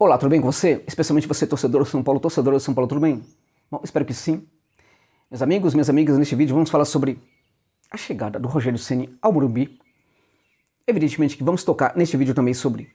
Olá, tudo bem com você? Especialmente você, torcedor do São Paulo, torcedor do São Paulo, tudo bem? Bom, espero que sim. Meus amigos, minhas amigas, neste vídeo vamos falar sobre a chegada do Rogério Ceni ao Morumbi. Evidentemente que vamos tocar neste vídeo também sobre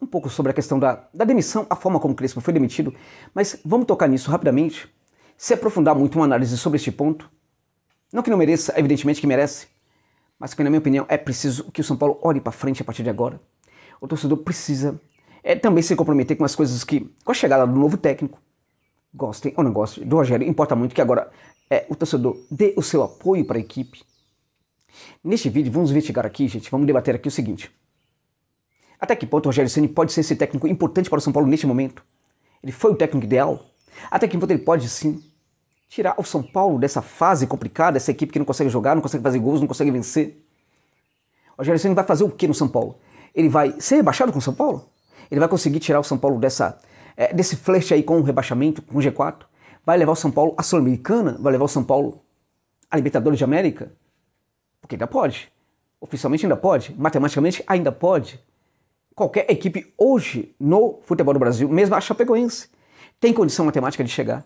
um pouco sobre a questão da, da demissão, a forma como o Crespo foi demitido, mas vamos tocar nisso rapidamente, se aprofundar muito uma análise sobre este ponto. Não que não mereça, evidentemente que merece, mas que na minha opinião é preciso que o São Paulo olhe para frente a partir de agora. O torcedor precisa é também se comprometer com as coisas que, com a chegada do novo técnico, gostem ou não gostem do Rogério, importa muito que agora é, o torcedor dê o seu apoio para a equipe. Neste vídeo vamos investigar aqui, gente, vamos debater aqui o seguinte. Até que ponto o Rogério Ceni pode ser esse técnico importante para o São Paulo neste momento? Ele foi o técnico ideal? Até que ponto ele pode sim tirar o São Paulo dessa fase complicada, dessa equipe que não consegue jogar, não consegue fazer gols, não consegue vencer? O Rogério Ceni vai fazer o que no São Paulo? Ele vai ser rebaixado com o São Paulo? Ele vai conseguir tirar o São Paulo dessa, é, desse flash aí com o rebaixamento, com o G4? Vai levar o São Paulo à Sul-Americana? Vai levar o São Paulo à Libertadores de América? Porque ainda pode. Oficialmente ainda pode. Matematicamente ainda pode. Qualquer equipe hoje no futebol do Brasil, mesmo a Chapecoense, tem condição matemática de chegar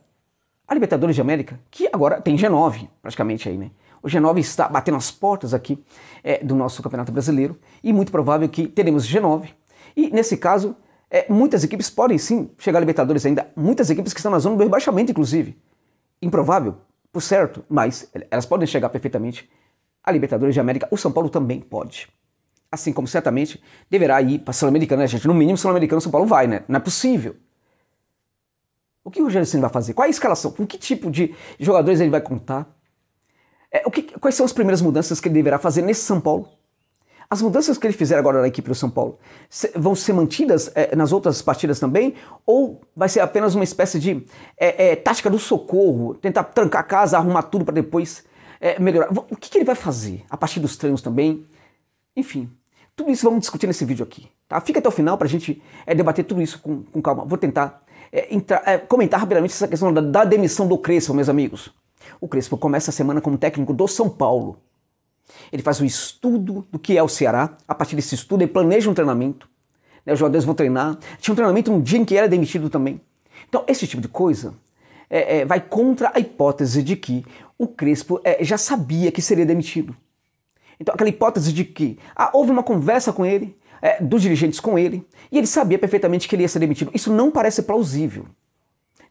à Libertadores de América, que agora tem G9 praticamente aí, né? O G9 está batendo as portas aqui é, do nosso Campeonato Brasileiro e muito provável que teremos G9 e nesse caso, é, muitas equipes podem sim chegar à Libertadores ainda, muitas equipes que estão na zona do rebaixamento, inclusive. Improvável, por certo, mas elas podem chegar perfeitamente à Libertadores de América. O São Paulo também pode. Assim como certamente deverá ir para o Sul-Americana, né, gente? No mínimo, sul americano o São Paulo vai, né? Não é possível. O que o Rogério Senna vai fazer? Qual é a escalação? Com que tipo de jogadores ele vai contar? É, o que, quais são as primeiras mudanças que ele deverá fazer nesse São Paulo? As mudanças que ele fizer agora na equipe do São Paulo vão ser mantidas é, nas outras partidas também? Ou vai ser apenas uma espécie de é, é, tática do socorro, tentar trancar a casa, arrumar tudo para depois melhorar? O que, que, ele vai fazer a partir dos treinos também? Enfim, tudo isso vamos discutir nesse vídeo aqui. Tá? Fica até o final para a gente debater tudo isso com, com calma. Vou tentar entrar, comentar rapidamente essa questão da, da demissão do Crespo, meus amigos. O Crespo começa a semana como técnico do São Paulo. Ele faz um estudo do que é o Ceará. A partir desse estudo, ele planeja um treinamento. Né? Os jogadores vão treinar. Tinha um treinamento um dia em que era demitido também. Então, esse tipo de coisa é, é, vai contra a hipótese de que o Crespo é, já sabia que seria demitido. Então, aquela hipótese de que ah, houve uma conversa com ele, é, dos dirigentes com ele, e ele sabia perfeitamente que ele ia ser demitido. Isso não parece plausível.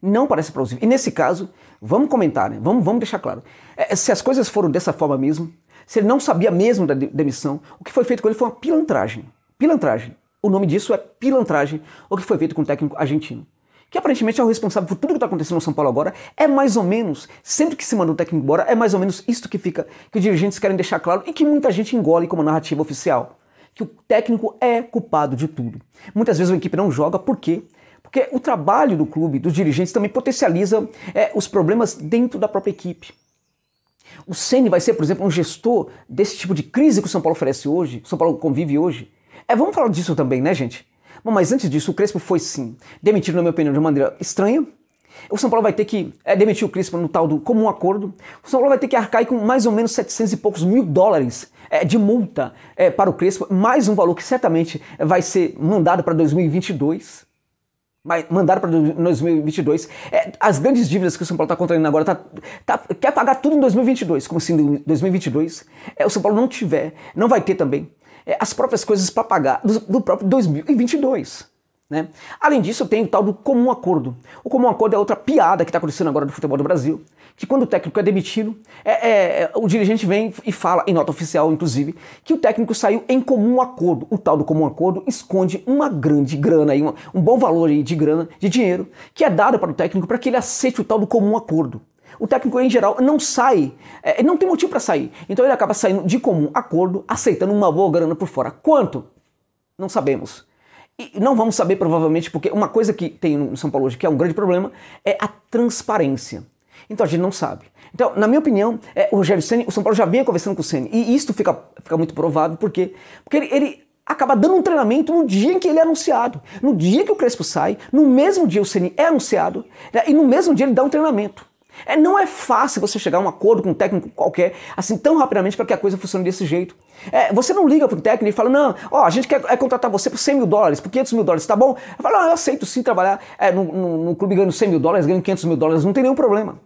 Não parece plausível. E nesse caso, vamos comentar, né? vamos, vamos deixar claro. É, se as coisas foram dessa forma mesmo, se ele não sabia mesmo da demissão, o que foi feito com ele foi uma pilantragem. Pilantragem. O nome disso é pilantragem, o que foi feito com o técnico argentino. Que aparentemente é o responsável por tudo que está acontecendo no São Paulo agora. É mais ou menos, sempre que se manda um técnico embora, é mais ou menos isso que fica, que os dirigentes querem deixar claro e que muita gente engole como narrativa oficial. Que o técnico é culpado de tudo. Muitas vezes a equipe não joga, por quê? Porque o trabalho do clube, dos dirigentes, também potencializa é, os problemas dentro da própria equipe. O Ceni vai ser, por exemplo, um gestor desse tipo de crise que o São Paulo oferece hoje, que o São Paulo convive hoje. É, vamos falar disso também, né, gente? Bom, mas antes disso, o Crespo foi sim demitido, na minha opinião, de uma maneira estranha. O São Paulo vai ter que é, demitir o Crespo no tal do comum acordo. O São Paulo vai ter que arcar com mais ou menos 700 e poucos mil dólares é, de multa é, para o Crespo, mais um valor que certamente vai ser mandado para 2022 mandaram para 2022. É, as grandes dívidas que o São Paulo está contraindo agora, tá, tá, quer pagar tudo em 2022, como se em 2022 é, o São Paulo não tiver, não vai ter também é, as próprias coisas para pagar do, do próprio 2022. Né? Além disso, tem o tal do comum acordo. O comum acordo é outra piada que está acontecendo agora no futebol do Brasil, que quando o técnico é demitido, é, é, é, o dirigente vem e fala, em nota oficial inclusive, que o técnico saiu em comum acordo. O tal do comum acordo esconde uma grande grana, aí, um bom valor aí de grana, de dinheiro, que é dado para o técnico para que ele aceite o tal do comum acordo. O técnico, em geral, não sai, é, não tem motivo para sair. Então ele acaba saindo de comum acordo, aceitando uma boa grana por fora. Quanto? Não sabemos. E não vamos saber provavelmente, porque uma coisa que tem no São Paulo hoje que é um grande problema é a transparência. Então a gente não sabe. Então, na minha opinião, é, o Rogério Senni, o São Paulo já vinha conversando com o Senni. E isto fica, fica muito provável, por quê? Porque ele, ele acaba dando um treinamento no dia em que ele é anunciado. No dia que o Crespo sai, no mesmo dia o Ceni é anunciado, né? e no mesmo dia ele dá um treinamento. É, não é fácil você chegar a um acordo com um técnico qualquer assim tão rapidamente para que a coisa funcione desse jeito. É, você não liga para o técnico e fala, não, ó, a gente quer é, contratar você por 100 mil dólares, por 500 mil dólares, tá bom? Eu falo, eu aceito sim trabalhar é, no, no, no clube ganhando 100 mil dólares, ganhando 500 mil dólares, não tem nenhum problema.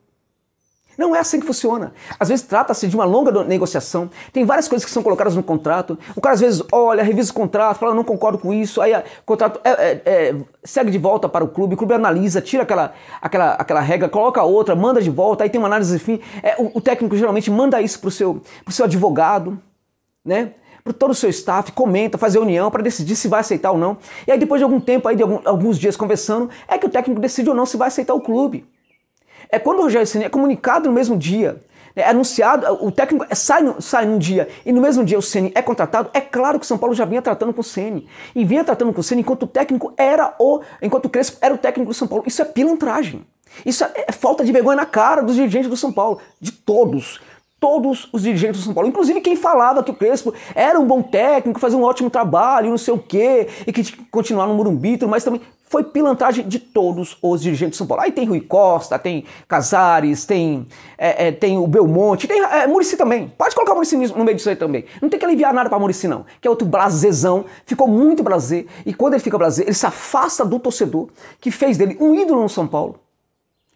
Não é assim que funciona. Às vezes trata-se de uma longa negociação, tem várias coisas que são colocadas no contrato. O cara às vezes olha, revisa o contrato, fala, não concordo com isso, aí o ah, contrato é, é, é, segue de volta para o clube, o clube analisa, tira aquela, aquela, aquela regra, coloca outra, manda de volta, aí tem uma análise, enfim. É, o, o, técnico geralmente manda isso para o seu, seu advogado, né? para todo o seu staff, comenta, faz reunião para decidir se vai aceitar ou não. E aí depois de algum tempo, aí de algum, alguns dias conversando, é que o técnico decide ou não se vai aceitar o clube. É quando o Rogério Senna é comunicado no mesmo dia, né, é anunciado, o técnico é, sai, sai num dia e no mesmo dia o Ceni é contratado, é claro que o São Paulo já vinha tratando com o Ceni e vinha tratando com o Ceni enquanto o técnico era o, enquanto o Crespo era o técnico do São Paulo. Isso é pilantragem. Isso é, é falta de vergonha na cara dos dirigentes do São Paulo, de todos. Todos os dirigentes do São Paulo, inclusive quem falava que o Crespo era um bom técnico, fazia um ótimo trabalho, não sei o quê, e que continuar no Murumbito, mas também foi pilantragem de todos os dirigentes de São Paulo. Aí tem Rui Costa, tem Casares, tem, é, é, tem o Belmonte, tem é, Murici também. Pode colocar o Murici no meio disso aí também. Não tem que aliviar nada para Murici, não. Que é outro brasezão, ficou muito brazer. E quando ele fica brazer, ele se afasta do torcedor que fez dele um ídolo no São Paulo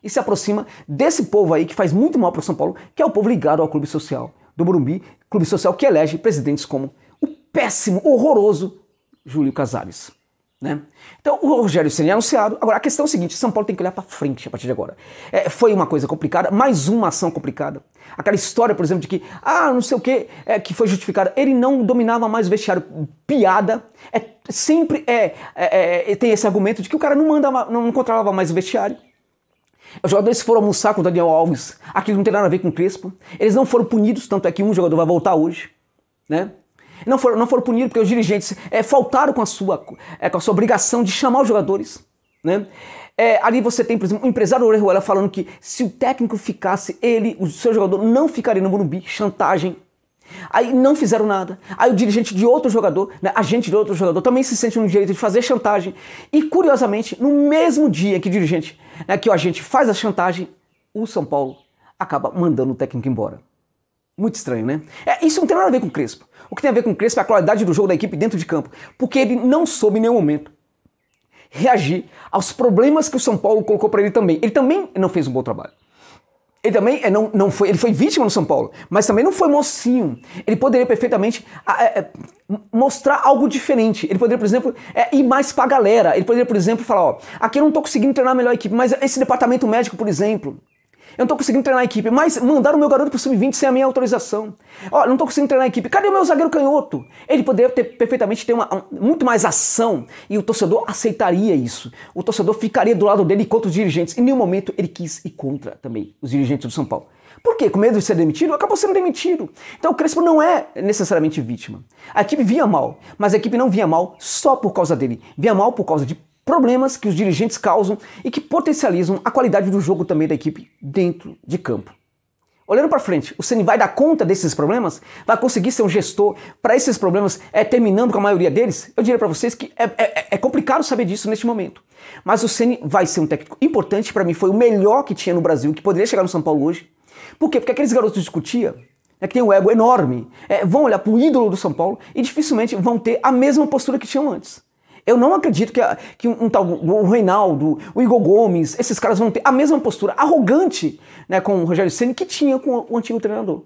e se aproxima desse povo aí que faz muito mal para o São Paulo, que é o povo ligado ao Clube Social do Morumbi, Clube Social que elege presidentes como o péssimo, horroroso Júlio Casares. Né? Então, o Rogério seria é anunciado. Agora, a questão é a seguinte: São Paulo tem que olhar para frente a partir de agora. É, foi uma coisa complicada, mais uma ação complicada. Aquela história, por exemplo, de que, ah, não sei o que, é, que foi justificada. Ele não dominava mais o vestiário. Piada. É, sempre é é, é, é, tem esse argumento de que o cara não, mandava, não controlava mais o vestiário. Os jogadores foram almoçar com o Daniel Alves. Aquilo não tem nada a ver com o Crespo. Eles não foram punidos, tanto é que um jogador vai voltar hoje. Né? Não foram, não foram punidos porque os dirigentes é, faltaram com a, sua, é, com a sua obrigação de chamar os jogadores. Né? É, ali você tem, por exemplo, o empresário Orejuela falando que se o técnico ficasse, ele, o seu jogador, não ficaria no Morumbi. Chantagem. Aí não fizeram nada. Aí o dirigente de outro jogador, né, agente de outro jogador, também se sente no direito de fazer chantagem. E curiosamente, no mesmo dia que o dirigente, né, que o agente faz a chantagem, o São Paulo acaba mandando o técnico embora. Muito estranho, né? É, isso não tem nada a ver com o Crespo. O que tem a ver com o Crespo é a qualidade do jogo da equipe dentro de campo, porque ele não soube em nenhum momento reagir aos problemas que o São Paulo colocou para ele também. Ele também não fez um bom trabalho. Ele também é, não, não foi, ele foi vítima no São Paulo, mas também não foi mocinho. Ele poderia perfeitamente é, é, mostrar algo diferente. Ele poderia, por exemplo, é, ir mais pra galera. Ele poderia, por exemplo, falar, ó, aqui eu não tô conseguindo treinar a melhor equipe, mas esse departamento médico, por exemplo, eu não tô conseguindo treinar a equipe, mas mandaram o meu garoto pro sub-20 sem a minha autorização. Ó, não tô conseguindo treinar a equipe. Cadê o meu zagueiro canhoto? Ele poderia ter perfeitamente ter uma, um, muito mais ação e o torcedor aceitaria isso. O torcedor ficaria do lado dele contra os dirigentes. Em nenhum momento ele quis ir contra também os dirigentes do São Paulo. Por quê? Com medo de ser demitido, acabou sendo demitido. Então o Crespo não é necessariamente vítima. A equipe vinha mal, mas a equipe não vinha mal só por causa dele. Vinha mal por causa de problemas que os dirigentes causam e que potencializam a qualidade do jogo também da equipe dentro de campo. Olhando para frente, o Ceni vai dar conta desses problemas? Vai conseguir ser um gestor para esses problemas, é, terminando com a maioria deles? Eu diria para vocês que é, é, é, é, complicado saber disso neste momento. Mas o Ceni vai ser um técnico importante, para mim foi o melhor que tinha no Brasil, que poderia chegar no São Paulo hoje. Por quê? Porque aqueles garotos discutia, né, que tem um ego enorme, é, vão olhar para o ídolo do São Paulo e dificilmente vão ter a mesma postura que tinham antes. Eu não acredito que, a, que um, tal, o Reinaldo, o Igor Gomes, esses caras vão ter a mesma postura arrogante né, com o Rogério Ceni que tinha com o antigo treinador.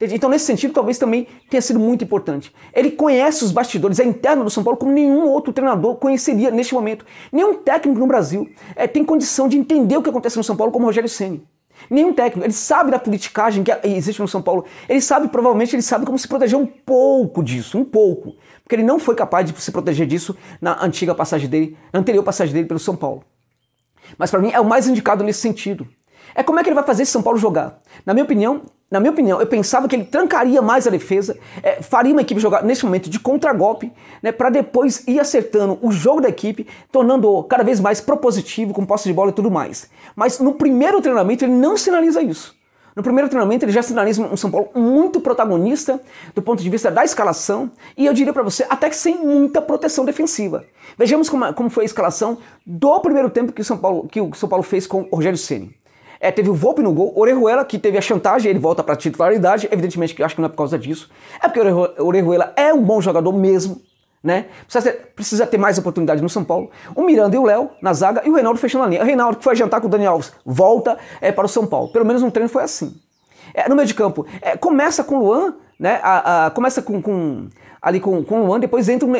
Então, nesse sentido, talvez também tenha sido muito importante. Ele conhece os bastidores, a é interna do São Paulo, como nenhum outro treinador conheceria neste momento. Nenhum técnico no Brasil é, tem condição de entender o que acontece no São Paulo como Rogério Senni. Nenhum técnico, ele sabe da politicagem que existe no São Paulo. Ele sabe, provavelmente, ele sabe como se proteger um pouco disso, um pouco. Porque ele não foi capaz de se proteger disso na antiga passagem dele, na anterior passagem dele pelo São Paulo. Mas para mim é o mais indicado nesse sentido. É como é que ele vai fazer esse São Paulo jogar. Na minha opinião, na minha opinião, eu pensava que ele trancaria mais a defesa, é, faria uma equipe jogar nesse momento de contragolpe, né, para depois ir acertando o jogo da equipe, tornando-o cada vez mais propositivo, com posse de bola e tudo mais. Mas no primeiro treinamento ele não sinaliza isso. No primeiro treinamento ele já sinaliza um São Paulo muito protagonista do ponto de vista da escalação e eu diria para você até que sem muita proteção defensiva. Vejamos como, é, como foi a escalação do primeiro tempo que o São Paulo, que o São Paulo fez com o Rogério Ceni. É, teve o Volpe no gol, Orejuela, que teve a chantagem, ele volta para titularidade. Evidentemente que acho que não é por causa disso. É porque o Orejuela é um bom jogador mesmo, né? Precisa ter, precisa ter mais oportunidade no São Paulo. O Miranda e o Léo na zaga e o Reinaldo fechando a linha. O Reinaldo que foi jantar com o Dani Alves, volta é, para o São Paulo. Pelo menos no treino foi assim. É, no meio de campo, é, começa com o Luan, né? A, a, começa com, com, ali com, com o Luan, depois entra o,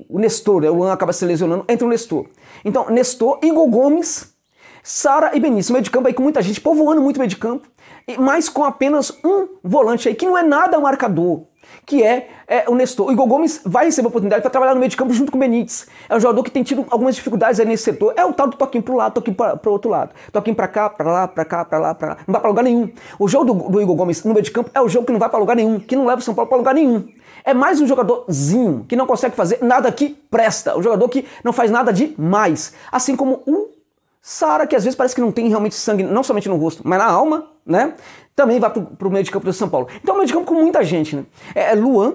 o, o Nestor, né? o Luan acaba se lesionando, entra o Nestor. Então, Nestor, Igor Gomes, Sara e Benício, meio de campo aí com muita gente, povoando muito meio de campo, mas com apenas um volante aí, que não é nada marcador, que é, é o Nestor. O Igor Gomes vai receber a oportunidade para trabalhar no meio de campo junto com o Benítez. É um jogador que tem tido algumas dificuldades aí nesse setor. É o tal do toquinho pro lado, toquinho para o outro lado. Toquinho para cá, para lá, para cá, para lá, para lá. Não vai para lugar nenhum. O jogo do, do Igor Gomes no meio de campo é o jogo que não vai para lugar nenhum, que não leva o São Paulo para lugar nenhum. É mais um jogadorzinho que não consegue fazer nada que presta. Um jogador que não faz nada de mais. Assim como o Sara, que às vezes parece que não tem realmente sangue, não somente no rosto, mas na alma, né? Também vai para o meio de campo do São Paulo. Então, meio de campo com muita gente, né? É, é Luan,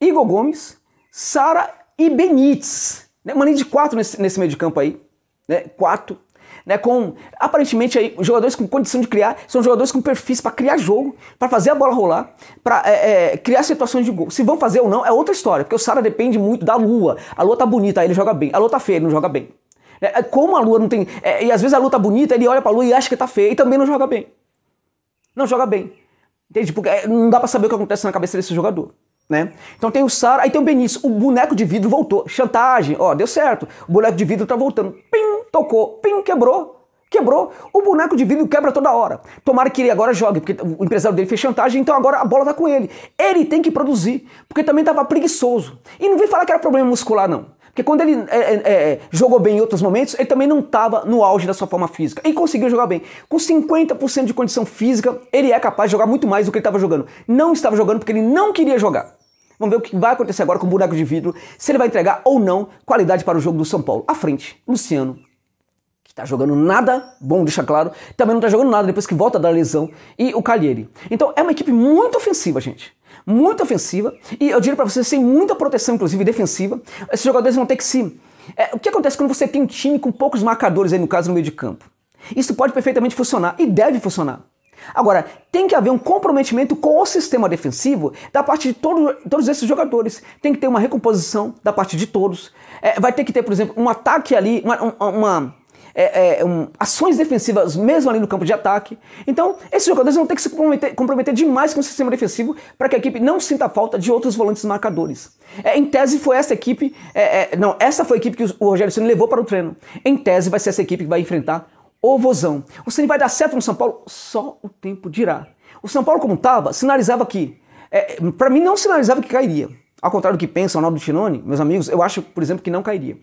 Igor Gomes, Sara e Benítez. Né? Uma linha de quatro nesse, nesse meio de campo aí. Né? Quatro. Né, com aparentemente aí jogadores com condição de criar, são jogadores com perfis para criar jogo, para fazer a bola rolar, para é, é, criar situações de gol. Se vão fazer ou não é outra história, porque o Sara depende muito da lua. A lua tá bonita, aí ele joga bem. A lua tá feia, ele não joga bem. É, é, como a lua não tem. É, e às vezes a lua tá bonita, ele olha pra lua e acha que tá feia e também não joga bem. Não joga bem. Entende? Porque é, não dá pra saber o que acontece na cabeça desse jogador. Né? Então tem o Sara, aí tem o Benício. O boneco de vidro voltou. Chantagem, ó, deu certo. O boneco de vidro tá voltando. Pim, tocou. Pim, quebrou. Quebrou. O boneco de vidro quebra toda hora. Tomara que ele agora jogue, porque o empresário dele fez chantagem, então agora a bola tá com ele. Ele tem que produzir, porque também tava preguiçoso. E não vem falar que era problema muscular, não. Porque quando ele é, é, é, jogou bem em outros momentos, ele também não estava no auge da sua forma física. E conseguiu jogar bem. Com 50% de condição física, ele é capaz de jogar muito mais do que ele estava jogando. Não estava jogando porque ele não queria jogar. Vamos ver o que vai acontecer agora com o buraco de vidro, se ele vai entregar ou não qualidade para o jogo do São Paulo. À frente, Luciano, que está jogando nada, bom deixar claro, também não está jogando nada depois que volta da lesão, e o Calheiri. Então é uma equipe muito ofensiva, gente muito ofensiva e eu diria para você sem muita proteção, inclusive defensiva. Esses jogadores vão ter que se. É, o que acontece quando você tem um time com poucos marcadores aí no caso no meio de campo? Isso pode perfeitamente funcionar e deve funcionar. Agora, tem que haver um comprometimento com o sistema defensivo da parte de todo, todos esses jogadores. Tem que ter uma recomposição da parte de todos. É, vai ter que ter, por exemplo, um ataque ali, uma, uma é, é, um, ações defensivas mesmo ali no campo de ataque. Então, esses jogadores vão ter que se comprometer, comprometer demais com o sistema defensivo para que a equipe não sinta falta de outros volantes marcadores. É, em tese, foi essa equipe. É, é, não, essa foi a equipe que o Rogério Senna levou para o treino. Em tese, vai ser essa equipe que vai enfrentar o Vozão. O Senna vai dar certo no São Paulo? Só o tempo dirá. O São Paulo, como estava, sinalizava que. É, para mim, não sinalizava que cairia. Ao contrário do que pensa o Ronaldo Tinoni, meus amigos, eu acho, por exemplo, que não cairia.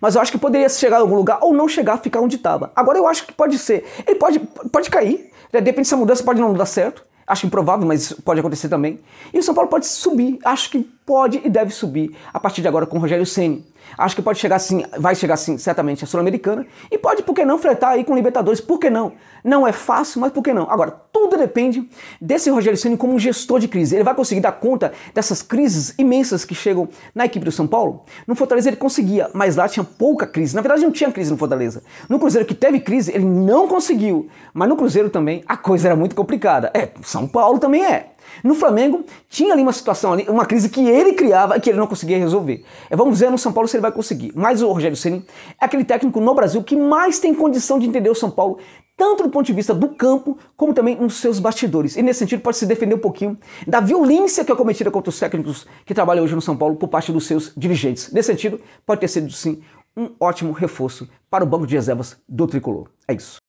Mas eu acho que poderia chegar a algum lugar ou não chegar, ficar onde estava. Agora eu acho que pode ser. Ele pode, pode cair, depende se a mudança pode não dar certo. Acho improvável, mas pode acontecer também. E o São Paulo pode subir, acho que pode e deve subir a partir de agora com o Rogério Ceni. Acho que pode chegar sim, vai chegar sim, certamente, a Sul-Americana. E pode, por que não, fretar aí com Libertadores? Por que não? Não é fácil, mas por que não? Agora, tudo depende desse Rogério Ceni como um gestor de crise. Ele vai conseguir dar conta dessas crises imensas que chegam na equipe do São Paulo? No Fortaleza ele conseguia, mas lá tinha pouca crise. Na verdade, não tinha crise no Fortaleza. No Cruzeiro que teve crise, ele não conseguiu. Mas no Cruzeiro também a coisa era muito complicada. É, São Paulo também é. No Flamengo, tinha ali uma situação ali, uma crise que ele criava e que ele não conseguia resolver. É, vamos ver no São Paulo se ele vai conseguir. Mas o Rogério Ceni é aquele técnico no Brasil que mais tem condição de entender o São Paulo, tanto do ponto de vista do campo, como também nos seus bastidores. E nesse sentido pode se defender um pouquinho da violência que é cometida contra os técnicos que trabalham hoje no São Paulo por parte dos seus dirigentes. Nesse sentido, pode ter sido sim um ótimo reforço para o banco de reservas do Tricolor. É isso.